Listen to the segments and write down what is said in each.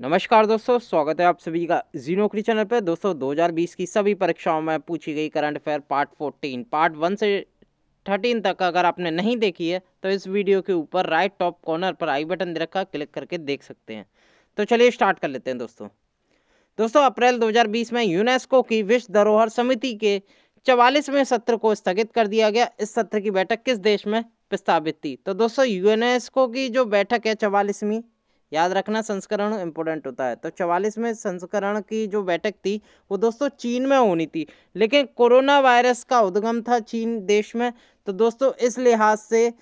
नमस्कार दोस्तों स्वागत है आप सभी का जी नौकरी चैनल पर दोस्तों 2020 की सभी परीक्षाओं में पूछी गई करंट अफेयर पार्ट 14 पार्ट 1 से 13 तक अगर आपने नहीं देखी है तो इस वीडियो के ऊपर राइट टॉप कॉर्नर पर आई बटन दे रखा क्लिक करके देख सकते हैं तो चलिए स्टार्ट कर लेते हैं दोस्तों दोस्तों अप्रैल दो में यूनेस्को की विश्व धरोहर समिति के चवालीसवें सत्र को स्थगित कर दिया गया इस सत्र की बैठक किस देश में प्रस्तावित थी तो दोस्तों यूनेस्को की जो बैठक है चवालीसवीं याद रखना संस्करण इम्पोर्टेंट होता है तो चवालीसवें संस्करण की जो बैठक थी वो दोस्तों चीन में होनी थी लेकिन कोरोना वायरस का उद्गम था चीन देश में तो दोस्तों इस लिहाज से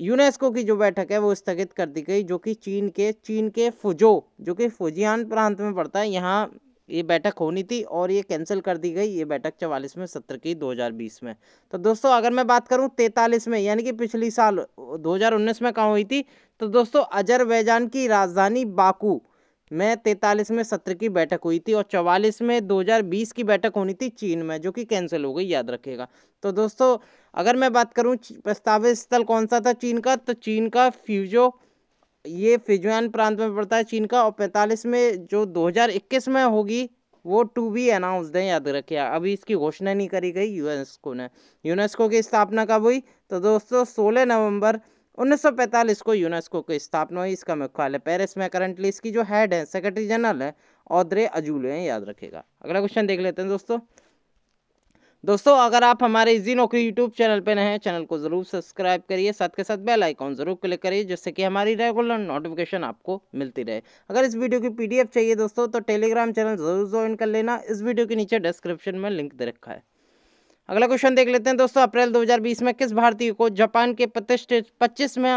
यूनेस्को की जो बैठक है वो स्थगित कर दी गई जो कि चीन के चीन के फुजो जो कि फुजियान प्रांत में पड़ता है यहाँ ये बैठक होनी थी और ये कैंसिल कर दी गई ये बैठक चवालीस में सत्र की 2020 में तो दोस्तों अगर मैं बात करूँ तैंतालीस में यानी कि पिछली साल 2019 में कहाँ हुई थी तो दोस्तों अजरबैजान की राजधानी बाकू में तैतालीसवें में सत्र की बैठक हुई थी और चवालीस में बीस की बैठक होनी थी चीन में जो कि कैंसिल हो गई याद रखेगा तो दोस्तों अगर मैं बात करूँ प्रस्तावित स्थल कौन सा था चीन का तो चीन का फ्यूजो ये फिजुआन प्रांत में पड़ता है चीन का और पैंतालीस में जो इक्कीस में होगी वो टू बी अनाउंस दें याद रखिए अभी इसकी घोषणा नहीं करी गई यूनेस्को ने यूनेस्को की स्थापना कब हुई तो दोस्तों सोलह नवंबर उन्नीस को यूनेस्को की स्थापना हुई इसका मुख्यालय पेरिस में करंटली इसकी जो हेड है सेक्रेटरी जनरल है औद्रे अजूल हैं याद रखेगा अगला क्वेश्चन देख लेते हैं दोस्तों दोस्तों अगर आप हमारे इजी नौकरी यूट्यूब चैनल पर नए हैं चैनल को ज़रूर सब्सक्राइब करिए साथ के साथ बेल आइकॉन ज़रूर क्लिक करिए जिससे कि हमारी रेगुलर नोटिफिकेशन आपको मिलती रहे अगर इस वीडियो की पीडीएफ चाहिए दोस्तों तो टेलीग्राम चैनल ज़रूर ज्वाइन कर लेना इस वीडियो के नीचे डिस्क्रिप्शन में लिंक दे रखा है अगला क्वेश्चन देख लेते हैं दोस्तों अप्रैल 2020 में किस भारतीय को जापान के प्रतिष्ठित पच्चीस में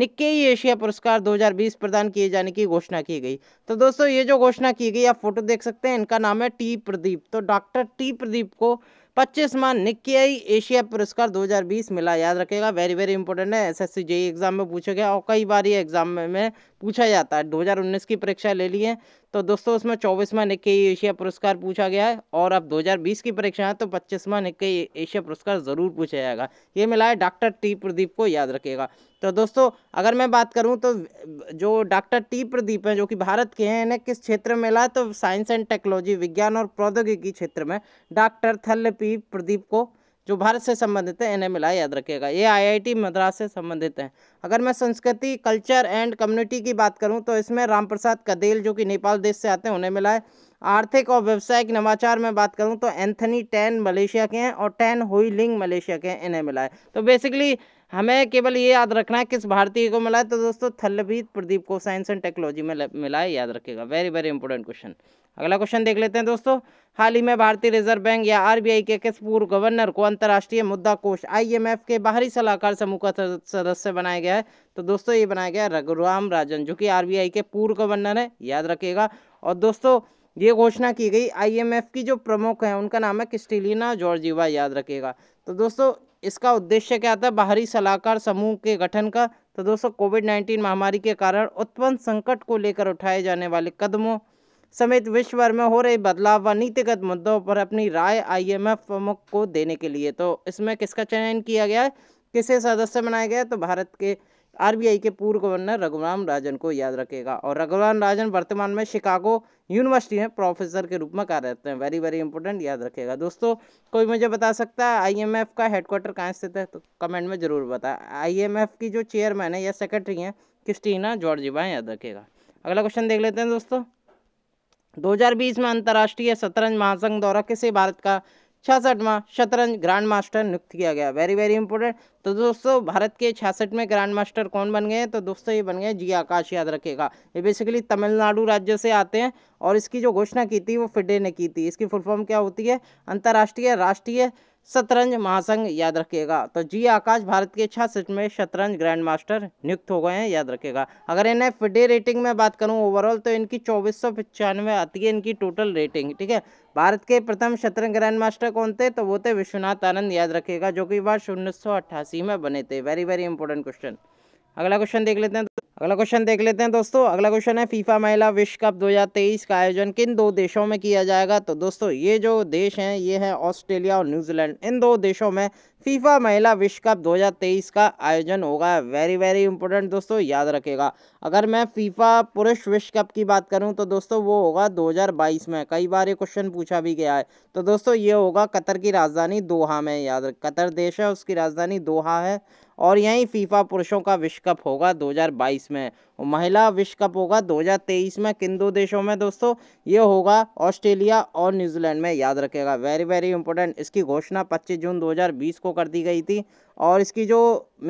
निक्केई एशिया पुरस्कार 2020 प्रदान किए जाने की घोषणा की गई तो दोस्तों ये जो घोषणा की गई आप फोटो देख सकते हैं इनका नाम है टी प्रदीप तो डॉक्टर टी प्रदीप को माह निक्के एशिया पुरस्कार 2020 मिला याद रखेगा वेरी वेरी इंपॉर्टेंट है एस एस एग्जाम में पूछा गया और कई बार ये एग्जाम में, में पूछा जाता है 2019 की परीक्षा ले ली है तो दोस्तों उसमें चौबीसवा निक्केई एशिया पुरस्कार पूछा गया है और अब 2020 की परीक्षा है तो पच्चीसवा निक्केई एशिया पुरस्कार ज़रूर पूछा जाएगा ये मिला है डॉक्टर टी प्रदीप को याद रखिएगा तो दोस्तों अगर मैं बात करूं तो जो डॉक्टर टी प्रदीप हैं जो कि भारत के हैं इन्हें किस क्षेत्र में मिला तो साइंस एंड टेक्नोलॉजी विज्ञान और प्रौद्योगिकी क्षेत्र में डॉक्टर पी प्रदीप को जो भारत से संबंधित है इन्हें मिला याद रखिएगा ये आईआईटी मद्रास से संबंधित हैं अगर मैं संस्कृति कल्चर एंड कम्युनिटी की बात करूं तो इसमें राम प्रसाद कदेल जो कि नेपाल देश से आते हैं उन्हें मिला है आर्थिक और व्यवसायिक नवाचार में बात करूं तो एंथनी टैन मलेशिया के हैं और टैन होईलिंग मलेशिया के हैं इन्हें मिला है तो बेसिकली हमें केवल ये याद रखना है किस भारतीय को मिला है तो दोस्तों थल्लभीत प्रदीप को साइंस एंड टेक्नोलॉजी में मिला है याद रखिएगा वेरी वेरी इंपॉर्टेंट क्वेश्चन अगला क्वेश्चन देख लेते हैं दोस्तों हाल ही में भारतीय रिजर्व बैंक या आरबीआई के किस पूर्व गवर्नर को अंतर्राष्ट्रीय मुद्दा कोष आईएमएफ के बाहरी सलाहकार समूह का सदस्य बनाया गया है तो दोस्तों ये बनाया गया है रघुराम राजन जो कि आरबीआई के पूर्व गवर्नर है याद रखिएगा और दोस्तों ये घोषणा की गई आईएमएफ की जो प्रमुख है उनका नाम है किस्टिलीना जॉर्जीवा याद रखिएगा तो दोस्तों इसका उद्देश्य क्या था बाहरी सलाहकार समूह के गठन का तो दोस्तों कोविड नाइन्टीन महामारी के कारण उत्पन्न संकट को लेकर उठाए जाने वाले कदमों समेत विश्व भर में हो रहे बदलाव व नीतिगत मुद्दों पर अपनी राय आईएमएफ प्रमुख को देने के लिए तो इसमें किसका चयन किया गया किसे सदस्य बनाया गया तो भारत के आरबीआई के पूर्व गवर्नर रघुराम राजन को याद रखेगा और रघुराम राजन वर्तमान में शिकागो यूनिवर्सिटी में प्रोफेसर के रूप में कार्यरत हैं वेरी वेरी इंपॉर्टेंट याद रखेगा दोस्तों कोई मुझे बता सकता है आईएमएफ का हेडक्वार्टर कहाँ स्थित है तो कमेंट में ज़रूर एम आईएमएफ की जो चेयरमैन है या सेक्रेटरी हैं क्रिस्टीना जॉर्जिवा याद रखेगा अगला क्वेश्चन देख लेते हैं दोस्तों 2020 में अंतर्राष्ट्रीय शतरंज महासंघ द्वारा किसे भारत का छियासठवां शतरंज ग्रांड मास्टर नियुक्त किया गया वेरी वेरी इंपॉर्टेंट तो दोस्तों भारत के छियासठवें ग्रैंड मास्टर कौन बन गए तो दोस्तों ये बन गए जी आकाश याद रखेगा ये बेसिकली तमिलनाडु राज्य से आते हैं और इसकी जो घोषणा की थी वो फिडे ने की थी इसकी फुल फॉर्म क्या होती है अंतर्राष्ट्रीय राष्ट्रीय शतरंज महासंघ याद रखिएगा तो जी आकाश भारत के छियासठ में शतरंज ग्रैंड मास्टर नियुक्त हो गए हैं याद रखिएगा अगर इन्हें फिडे रेटिंग में बात करूं ओवरऑल तो इनकी चौबीस सौ पचानवे आती है इनकी टोटल रेटिंग ठीक है भारत के प्रथम शतरंज ग्रैंड मास्टर कौन थे तो वो थे विश्वनाथ आनंद याद रखेगा जो कि वर्ष उन्नीस सौ अट्ठासी सी में बने थे वेरी वेरी इंपॉर्टेंट क्वेश्चन अगला क्वेश्चन देख लेते हैं अगला क्वेश्चन देख लेते हैं दोस्तों अगला क्वेश्चन है फीफा महिला विश्व कप 2023 का आयोजन किन दो देशों में किया जाएगा तो दोस्तों ये जो देश हैं ये हैं ऑस्ट्रेलिया और न्यूजीलैंड इन दो देशों में फीफा महिला विश्व कप 2023 का आयोजन होगा वेरी वेरी इंपॉर्टेंट दोस्तों याद रखेगा अगर मैं फीफा पुरुष विश्व कप की बात करूं तो दोस्तों वो होगा 2022 में कई बार ये क्वेश्चन पूछा भी गया है तो दोस्तों ये होगा कतर की राजधानी दोहा में याद रख कतर देश है उसकी राजधानी दोहा है और यहीं फीफा पुरुषों का विश्व कप होगा 2022 में और महिला विश्व कप होगा 2023 में किन दो देशों में दोस्तों ये होगा ऑस्ट्रेलिया और न्यूजीलैंड में याद रखेगा वेरी वेरी इंपॉर्टेंट इसकी घोषणा पच्चीस जून 2020 को कर दी गई थी और इसकी जो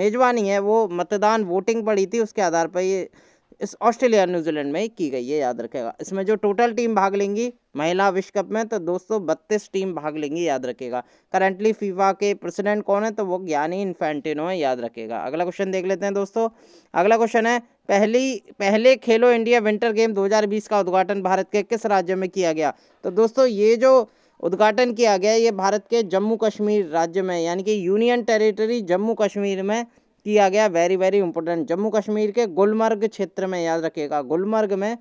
मेज़बानी है वो मतदान वोटिंग पड़ी थी उसके आधार पर ये इस ऑस्ट्रेलिया न्यूजीलैंड में की गई है याद रखेगा इसमें जो टोटल टीम भाग लेंगी महिला विश्व कप में तो दोस्तों बत्तीस टीम भाग लेंगी याद रखेगा करंटली फीफा के प्रेसिडेंट कौन है तो वो ज्ञानी इन्फेंटिनो है याद रखेगा अगला क्वेश्चन देख लेते हैं दोस्तों अगला क्वेश्चन है पहली पहले खेलो इंडिया विंटर गेम 2020 का उद्घाटन भारत के किस राज्य में किया गया तो दोस्तों ये जो उद्घाटन किया गया ये भारत के जम्मू कश्मीर राज्य में यानी कि यूनियन टेरिटरी जम्मू कश्मीर में किया गया very very important Jammu Kashmir के गुलमर्ग क्षेत्र में याद रखिएगा गुलमर्ग में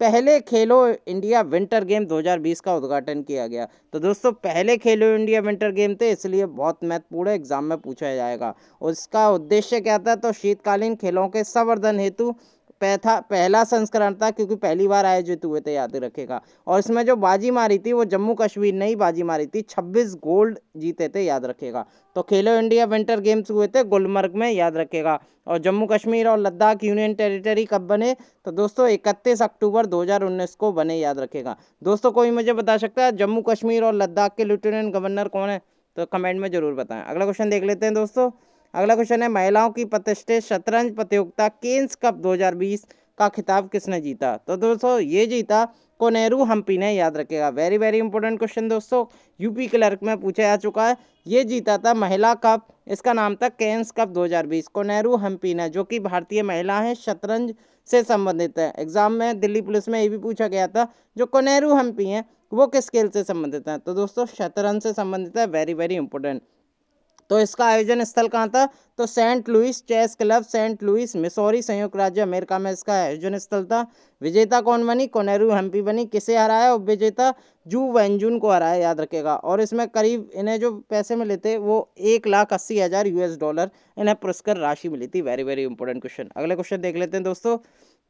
पहले खेलो इंडिया विंटर गेम 2020 का उद्घाटन किया गया तो दोस्तों पहले खेलो इंडिया विंटर गेम थे इसलिए बहुत महत्वपूर्ण एग्जाम में पूछा जाएगा उसका उद्देश्य क्या था तो शीतकालीन खेलों के संवर्धन हेतु पैथा पहला संस्करण था क्योंकि पहली बार आयोजित हुए थे याद रखेगा और इसमें जो बाजी मारी थी वो जम्मू कश्मीर ने ही बाजी मारी थी 26 गोल्ड जीते थे याद रखेगा तो खेलो इंडिया विंटर गेम्स हुए थे गुलमर्ग में याद रखेगा और जम्मू कश्मीर और लद्दाख यूनियन टेरिटरी कब बने तो दोस्तों इकतीस अक्टूबर दो को बने याद रखेगा दोस्तों कोई मुझे बता सकता है जम्मू कश्मीर और लद्दाख के लेफ्टिनेंट गवर्नर कौन है तो कमेंट में ज़रूर बताएं अगला क्वेश्चन देख लेते हैं दोस्तों अगला क्वेश्चन है महिलाओं की प्रतिष्ठित शतरंज प्रतियोगिता केन्स कप 2020 का खिताब किसने जीता तो दोस्तों ये जीता कोनेरू हम्पी ने याद रखेगा वेरी वेरी इंपॉर्टेंट क्वेश्चन दोस्तों यूपी क्लर्क में पूछा जा चुका है ये जीता था महिला कप इसका नाम था केन्स कप 2020 कोनेरू हम्पी ने जो कि भारतीय महिला हैं शतरंज से संबंधित है एग्जाम में दिल्ली पुलिस में ये भी पूछा गया था जो कोनेरू हम्पी हैं वो किस खेल से संबंधित हैं तो दोस्तों शतरंज से संबंधित है वेरी वेरी इंपॉर्टेंट तो इसका आयोजन स्थल कहाँ था तो Saint Louis chess club Saint Louis Missouri संयुक्त राज्य अमेरिका में इसका आयोजन स्थल था विजेता कौन बनी कोनेरू हम्पी बनी किसे हराया और विजेता जू वेंजून को हराया याद रखेगा और इसमें करीब इन्हें जो पैसे मिले थे वो एक लाख अस्सी हज़ार यूएस डॉलर इन्हें पुरस्कार राशि मिली थी वेरी वेरी इंपॉर्टेंट क्वेश्चन अगले क्वेश्चन देख लेते हैं दोस्तों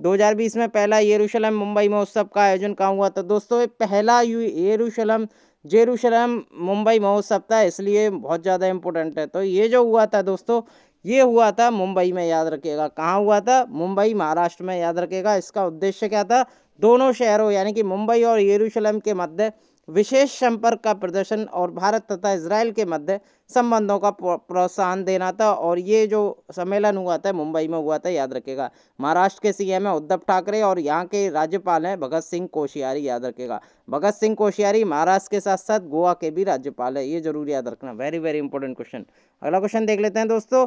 2020 में पहला यरूशलेम मुंबई महोत्सव का आयोजन कहाँ हुआ था दोस्तों पहला यू यरूशलेम जेरूशलम मुंबई महोत्सव था इसलिए बहुत ज़्यादा इम्पोर्टेंट है तो ये जो हुआ था दोस्तों ये हुआ था मुंबई में याद रखिएगा कहाँ हुआ था मुंबई महाराष्ट्र में याद रखिएगा इसका उद्देश्य क्या था दोनों शहरों यानी कि मुंबई और येरूशलम के मध्य विशेष संपर्क का प्रदर्शन और भारत तथा इसराइल के मध्य संबंधों का प्रोत्साहन देना था और ये जो सम्मेलन हुआ था मुंबई में हुआ था याद रखेगा महाराष्ट्र के सीएम है उद्धव ठाकरे और यहाँ के राज्यपाल हैं भगत सिंह कोशियारी याद रखेगा भगत सिंह कोशियारी महाराष्ट्र के साथ साथ गोवा के भी राज्यपाल है ये जरूर याद रखना वेरी वेरी इंपॉर्टेंट क्वेश्चन अगला क्वेश्चन देख लेते हैं दोस्तों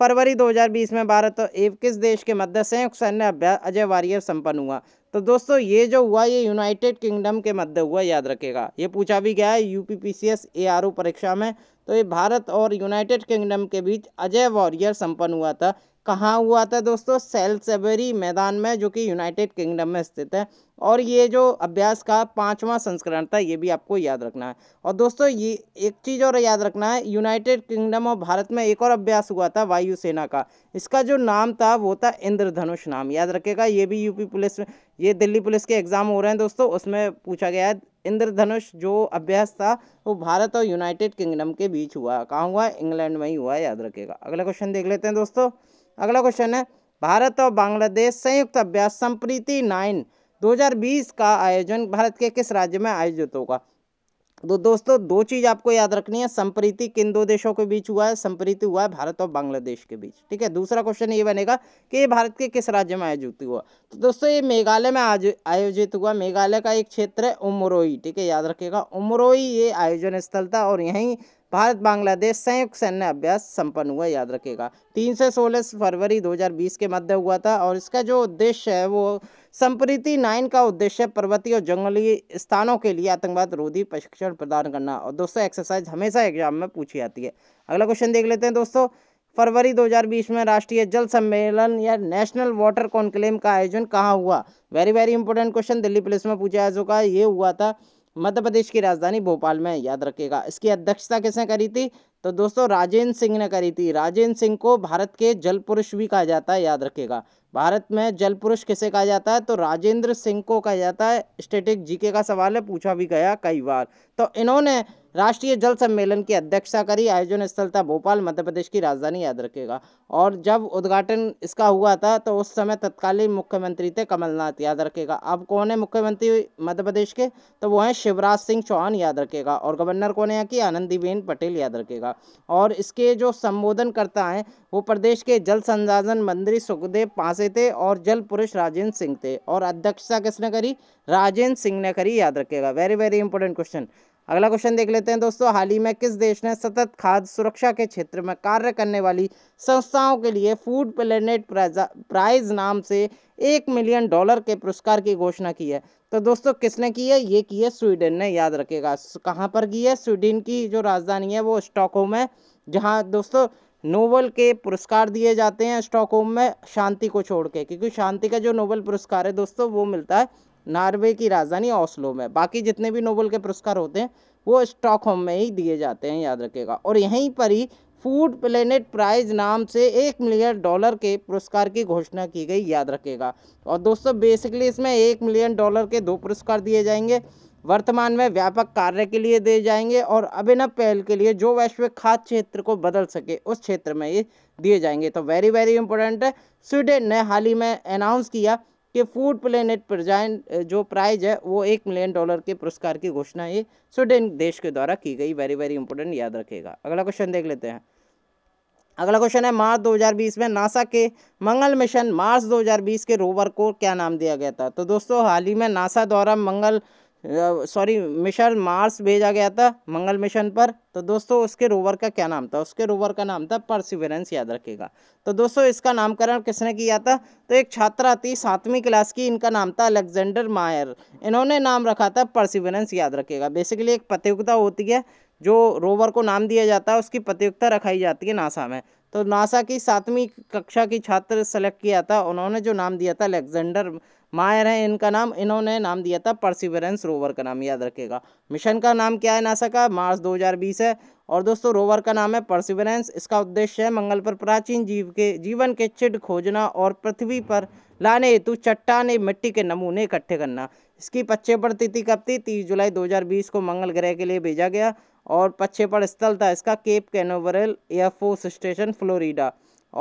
फरवरी 2020 में भारत और एव किस देश के मध्य संयुक्त सैन्य अभ्यास अजय वारियर संपन्न हुआ तो दोस्तों ये जो हुआ ये यूनाइटेड किंगडम के मध्य हुआ याद रखेगा ये पूछा भी गया है यू पी परीक्षा में तो ये भारत और यूनाइटेड किंगडम के बीच अजय वॉरियर संपन्न हुआ था कहाँ हुआ था दोस्तों सेल्सबरी मैदान में जो कि यूनाइटेड किंगडम में स्थित है और ये जो अभ्यास का पांचवा संस्करण था ये भी आपको याद रखना है और दोस्तों ये एक चीज़ और याद रखना है यूनाइटेड किंगडम और भारत में एक और अभ्यास हुआ था वायुसेना का इसका जो नाम था वो था इंद्रधनुष नाम याद रखेगा ये भी यूपी पुलिस ये दिल्ली पुलिस के एग्ज़ाम हो रहे हैं दोस्तों उसमें पूछा गया है इंद्रधनुष जो अभ्यास था वो भारत और यूनाइटेड किंगडम के बीच हुआ कहाँ हुआ इंग्लैंड में ही हुआ याद रखेगा अगला क्वेश्चन देख लेते हैं दोस्तों अगला क्वेश्चन है भारत और बांग्लादेश संयुक्त अभ्यास संप्रीति नाइन 2020 का आयोजन भारत के किस राज्य में आयोजित होगा तो दोस्तों दो चीज़ आपको याद रखनी है संप्रीति किन दो देशों के बीच हुआ है संप्रीति हुआ है भारत और बांग्लादेश के बीच ठीक है दूसरा क्वेश्चन ये बनेगा कि ये भारत के किस राज्य में आयोजित हुआ तो दोस्तों ये मेघालय में आज आयोजित हुआ मेघालय का एक क्षेत्र है उमरोई ठीक है याद रखिएगा उमरोई ये आयोजन स्थल था और यहीं भारत बांग्लादेश संयुक्त सैन्य अभ्यास संपन्न हुआ याद रखेगा तीन से सोलह फरवरी 2020 के मध्य हुआ था और इसका जो उद्देश्य है वो संप्रीति नाइन का उद्देश्य पर्वतीय और जंगली स्थानों के लिए आतंकवाद रोधी प्रशिक्षण प्रदान करना और दोस्तों एक्सरसाइज हमेशा एग्जाम में पूछी जाती है अगला क्वेश्चन देख लेते हैं दोस्तों फरवरी 2020 में राष्ट्रीय जल सम्मेलन या नेशनल वाटर कॉन्क्लेव का आयोजन कहाँ हुआ very very important question Delhi police में पूछा जा चुका है ये हुआ था मध्य प्रदेश की राजधानी भोपाल में याद रखेगा इसकी अध्यक्षता किसने करी थी तो दोस्तों राजेंद्र सिंह ने करी थी राजेंद्र सिंह को भारत के जल पुरुष भी कहा जाता है याद रखेगा भारत में जल पुरुष किसे कहा जाता है तो राजेंद्र सिंह को कहा जाता है स्टेटिक जीके का सवाल है पूछा भी गया कई बार तो इन्होंने राष्ट्रीय जल सम्मेलन की अध्यक्षता करी आयोजन स्थल था भोपाल मध्य प्रदेश की राजधानी याद रखेगा और जब उद्घाटन इसका हुआ था तो उस समय तत्कालीन मुख्यमंत्री थे कमलनाथ याद रखेगा अब कौन है मुख्यमंत्री मध्य प्रदेश के तो वो हैं शिवराज सिंह चौहान याद रखेगा और गवर्नर कौन है कि आनंदीबेन पटेल याद रखेगा और इसके जो संबोधन करता है वो प्रदेश के जल संसाधन मंत्री सुखदेव पांच से थे और जल पुरुष राजेंद्र सिंह थे और अध्यक्षता किसने करी राजेंद्र सिंह ने करी याद रखिएगा वेरी वेरी इंपॉर्टेंट क्वेश्चन अगला क्वेश्चन देख लेते हैं दोस्तों हाल ही में किस देश ने सतत खाद्य सुरक्षा के क्षेत्र में कार्य करने वाली संस्थाओं के लिए फूड प्लेनेट प्राइज नाम से एक मिलियन डॉलर के पुरस्कार की घोषणा की है तो दोस्तों किसने की है ये की है स्वीडन ने याद रखेगा कहाँ पर की है स्वीडन की जो राजधानी है वो स्टॉकहोम है जहाँ दोस्तों नोबल के पुरस्कार दिए जाते हैं स्टॉकहोम में शांति को छोड़ के क्योंकि शांति का जो नोबल पुरस्कार है दोस्तों वो मिलता है नॉर्वे की राजधानी ऑस्लो में बाकी जितने भी नोबल के पुरस्कार होते हैं वो स्टॉकहोम में ही दिए जाते हैं याद रखेगा और यहीं पर ही फूड प्लेनेट प्राइज नाम से एक मिलियन डॉलर के पुरस्कार की घोषणा की गई याद रखेगा और दोस्तों बेसिकली इसमें एक मिलियन डॉलर के दो पुरस्कार दिए जाएंगे वर्तमान में व्यापक कार्य के लिए दिए जाएंगे और अभिनव पहल के लिए जो वैश्विक खाद्य क्षेत्र को बदल सके उस क्षेत्र में ये दिए जाएंगे तो वेरी वेरी इंपॉर्टेंट है स्वीडन ने हाल ही में अनाउंस किया कि फूड प्लेनेट प्रजाइन जो प्राइज है वो एक मिलियन डॉलर के पुरस्कार की घोषणा ये स्वीडन देश के द्वारा की गई वेरी वेरी इंपॉर्टेंट याद रखेगा अगला क्वेश्चन देख लेते हैं अगला क्वेश्चन है मार्च 2020 में नासा के मंगल मिशन मार्च 2020 के रोवर को क्या नाम दिया गया था तो दोस्तों हाल ही में नासा द्वारा मंगल सॉरी मिशन मार्स भेजा गया था मंगल मिशन पर तो दोस्तों उसके रोवर का क्या नाम था उसके रोवर का नाम था परसिवरेंस याद रखेगा तो दोस्तों इसका नामकरण किसने किया था तो एक छात्रा थी सातवीं क्लास की इनका नाम था अलेक्जेंडर मायर इन्होंने नाम रखा था परसिवरेंस याद रखेगा बेसिकली एक प्रतियोगिता होती है जो रोवर को नाम दिया जाता है उसकी प्रतियोगिता रखाई जाती है नासा में तो नासा की सातवीं कक्षा की छात्र सेलेक्ट किया था उन्होंने जो नाम दिया था अलेक्जेंडर मायर हैं इनका नाम इन्होंने नाम दिया था परसिवरेंस रोवर का नाम याद रखेगा मिशन का नाम क्या है नासा का मार्च 2020 है और दोस्तों रोवर का नाम है परसिवरेंस इसका उद्देश्य है मंगल पर प्राचीन जीव के जीवन के चिड खोजना और पृथ्वी पर लाने हेतु चट्टाने मिट्टी के नमूने इकट्ठे करना इसकी पच्छेपड़ तिथि कब थी तीस जुलाई 2020 को मंगल ग्रह के लिए भेजा गया और पच्छेपड़ स्थल था इसका Cape Canaveral Air Force station Florida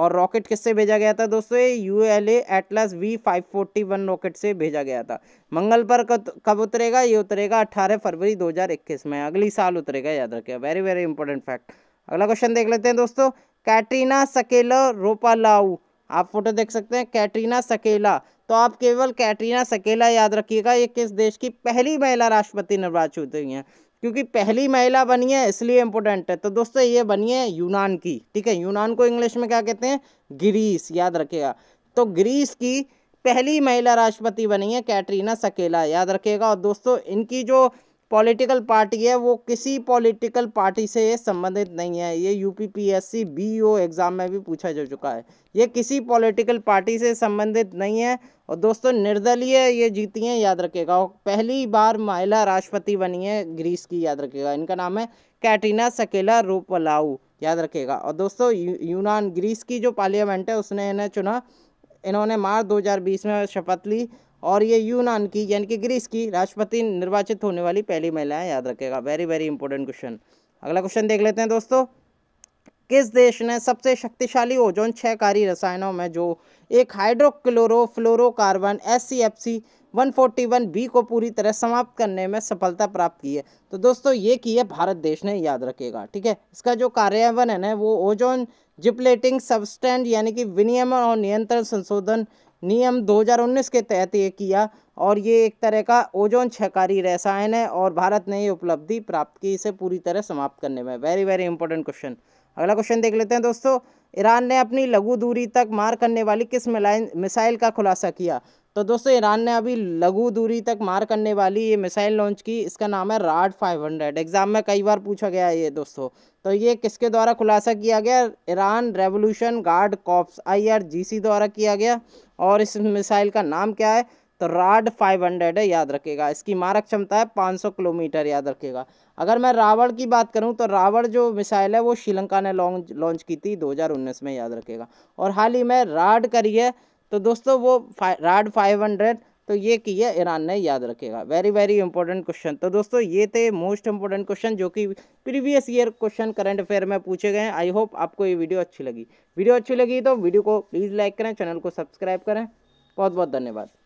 और रॉकेट किससे भेजा गया था दोस्तों ये U L Atlas V five forty one rocket से भेजा गया था मंगल पर कब उतरेगा ये उतरेगा अट्ठारह फरवरी दो हज़ार इक्कीस में अगली साल उतरेगा याद रखे वेरी वेरी इंपॉर्टेंट फैक्ट अगला क्वेश्चन देख लेते हैं दोस्तों कैटरीना सकेला रोपालाऊ आप फोटो देख सकते हैं कैटरीना सकेला तो आप केवल कैटरीना सकेला याद रखिएगा ये किस देश की पहली महिला राष्ट्रपति निर्वाचित हुई हैं क्योंकि पहली महिला बनी है इसलिए इम्पोर्टेंट है तो दोस्तों ये बनी है यूनान की ठीक है यूनान को इंग्लिश में क्या कहते हैं ग्रीस याद रखिएगा तो ग्रीस की पहली महिला राष्ट्रपति बनी है कैटरीना सकेला याद रखिएगा और दोस्तों इनकी जो पॉलिटिकल पार्टी है वो किसी पॉलिटिकल पार्टी से संबंधित नहीं है ये U P P S C B O exam में भी पूछा जा चुका है ये किसी पॉलिटिकल पार्टी से संबंधित नहीं है और दोस्तों निर्दलीय ये जीती हैं याद रखेगा और पहली बार महिला राष्ट्रपति बनी है ग्रीस की याद रखेगा इनका नाम है कैटिना सकेला रूपलाऊ याद रखेगा और दोस्तों यू, यूनान ग्रीस की जो पार्लियामेंट है उसने इन्हें चुना इन्होंने मार्च 2020 में शपथ ली और ये यूनान की यानी कि ग्रीस की राष्ट्रपति निर्वाचित होने वाली पहली महिला है याद रखेगा वेरी वेरी इंपॉर्टेंट क्वेश्चन अगला क्वेश्चन देख लेते हैं दोस्तों किस देश ने सबसे शक्तिशाली ओजोन क्षयकारी रसायनों में जो एक hydrochlorofluorocarbon S C F C one forty one B को पूरी तरह समाप्त करने में सफलता प्राप्त की है तो दोस्तों ये की है भारत देश ने याद रखेगा ठीक है इसका जो कार्यान्वयन है वो ओजोन जिपलेटिंग सबस्टैंड यानी कि विनियमन और नियंत्रण संशोधन नियम 2019 के तहत ये किया और ये एक तरह का ओजोन छकारी रसायन है और भारत ने ये उपलब्धि प्राप्त की इसे पूरी तरह समाप्त करने में वेरी वेरी इंपॉर्टेंट क्वेश्चन अगला क्वेश्चन देख लेते हैं दोस्तों ईरान ने अपनी लघु दूरी तक मार करने वाली किस मिसाइल का खुलासा किया तो दोस्तों ईरान ने अभी लघु दूरी तक मार करने वाली ये मिसाइल लॉन्च की इसका नाम है राड 500 एग्ज़ाम में कई बार पूछा गया है ये दोस्तों तो ये किसके द्वारा खुलासा किया गया Iran revolution guard corps IRGC द्वारा किया गया और इस मिसाइल का नाम क्या है तो राड 500 है याद रखेगा इसकी मारक क्षमता है 500 किलोमीटर याद रखेगा अगर मैं रावण की बात करूं तो रावण जो मिसाइल है वो श्रीलंका ने लॉन्च लॉन्च की थी 2019 में याद रखेगा और हाल ही में राड करी है तो दोस्तों वो राड 500 तो ये किया ईरान ने याद रखेगा वेरी वेरी इंपॉर्टेंट क्वेश्चन तो दोस्तों ये थे मोस्ट इंपॉर्टेंट क्वेश्चन जो कि previous year question current affair में पूछे गए हैं आई होप आपको ये वीडियो अच्छी लगी वीडियो अच्छी लगी तो वीडियो को प्लीज़ लाइक करें चैनल को सब्सक्राइब करें बहुत बहुत धन्यवाद